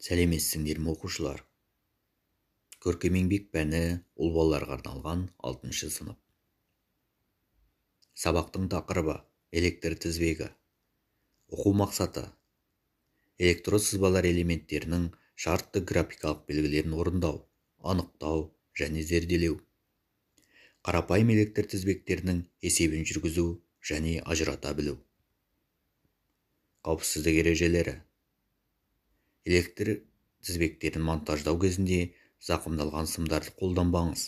сәлеметсіңдер ме оқушылар көркем еңбек пәні ұл балаларға арналған алтыншы сынып сабақтың тақырыбы электр тізбегі оқу мақсаты электросызбалар элементтерінің шартты графикалық белгілерін орындау анықтау және зерделеу қарапайым электр тізбектерінің есебін жүргізу және ажырата білу қауіпсіздік ережелері электр тізбектерін монтаждау кезінде зақымдалған сымдарды қолданбаңыз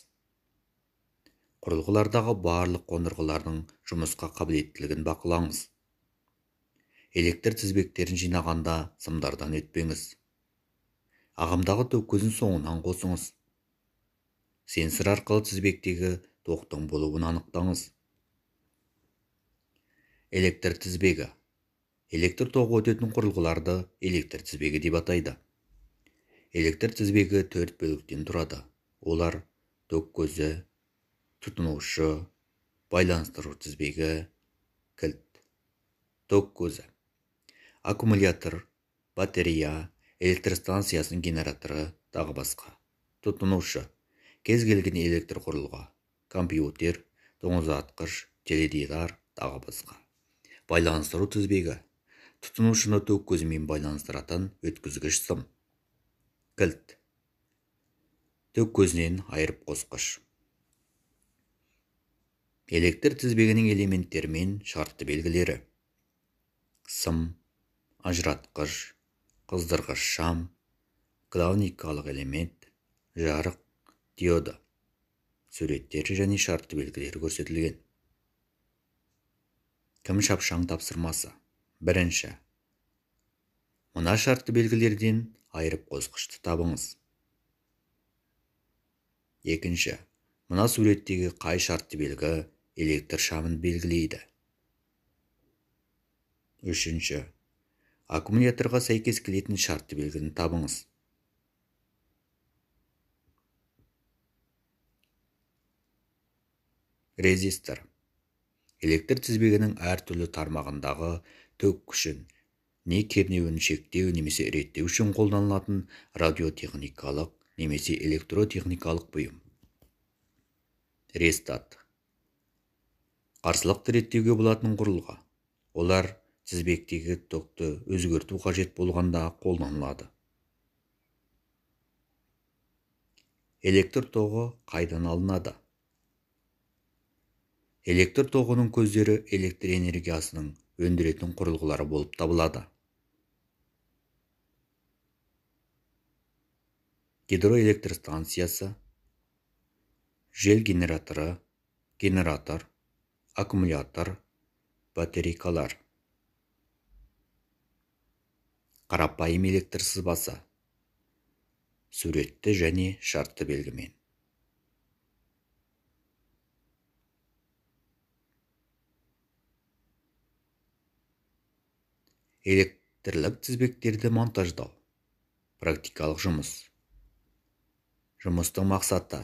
құрылғылардағы барлық қондырғылардың жұмысқа қабілеттілігін бақылаңыз электр тізбектерін жинағанда сымдардан өтпеңіз ағымдағы ток көзін соңынан қосыңыз сенсор арқылы тізбектегі тоқтың болуын анықтаңыз электр тізбегі электр тоғы өтетін құрылғыларды электр тізбегі деп атайды электр тізбегі төрт бөліктен тұрады. олар ток көзі, тұтынушы, байланыстыру тізбегі, кілт ток көзі аккумулятор батарея станциясының генераторы тағы басқа тұтынушы кез келген электр құрылғы компьютер тоңазытқыш теледидар тағы басқа байланыстыру тізбегі тұтынушыны төк көзімен байланыстыратын өткізгіш сым кілт төк көзінен айырып қосқыш электр тізбегінің элементтері мен шартты белгілері сым ажыратқыш қыздырғыш шам главникалық элемент жарық диода суреттер және шартты белгілері көрсетілген кім шапшаң тапсырмасы бірінші мына шартты белгілерден айырып қозғышты табыңыз екінші мына суреттегі қай шартты белгі электр шамын белгілейді үшінші аккумуляторға сәйкес келетін шартты белгіні табыңыз резистор электр тізбегінің әртүрлі тармағындағы төк күшін не кернеуін шектеу немесе реттеу үшін қолданылатын радиотехникалық немесе электротехникалық бұйым рестат қарсылықты реттеуге болатын құрылғы олар тізбектегі токты өзгерту қажет болғанда қолданылады электр тоғы қайдан алынады электр тоғының көздері электр энергиясының өндіретін құрылғылары болып табылады гидроэлектростанциясы жел генераторы генератор аккумулятор батарейкалар қарапайым электр сызбасы суретті және шартты белгімен электрлік тізбектерді монтаждау практикалық жұмыс жұмыстың мақсаты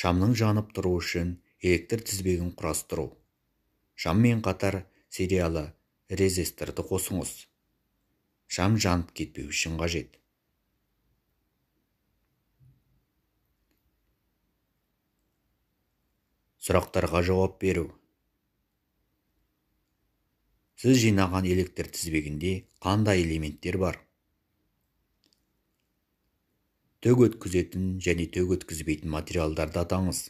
шамның жанып тұруы үшін электр тізбегін құрастыру шаммен қатар сериялы резисторды қосыңыз шам жанып кетпеу үшін қажет сұрақтарға жауап беру сіз жинаған электр тізбегінде қандай элементтер бар төк өткізетін және төк өткізбейтін материалдарды атаңыз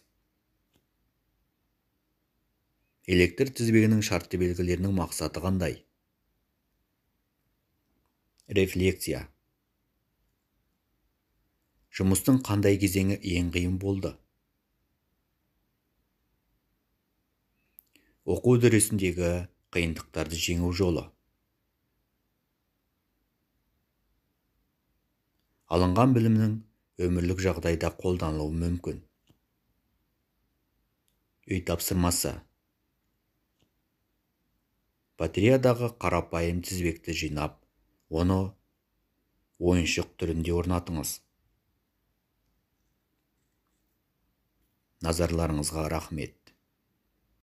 электр тізбегінің шартты белгілерінің мақсаты қандай Рефлекция. жұмыстың қандай кезеңі ең қиын болды оқу үдерісіндегі қиындықтарды жеңу жолы алынған білімнің өмірлік жағдайда қолданылуы мүмкін үй тапсырмасы батареядағы қарапайым тізбекті жинап оны ойыншық түрінде орнатыңыз назарларыңызға рахмет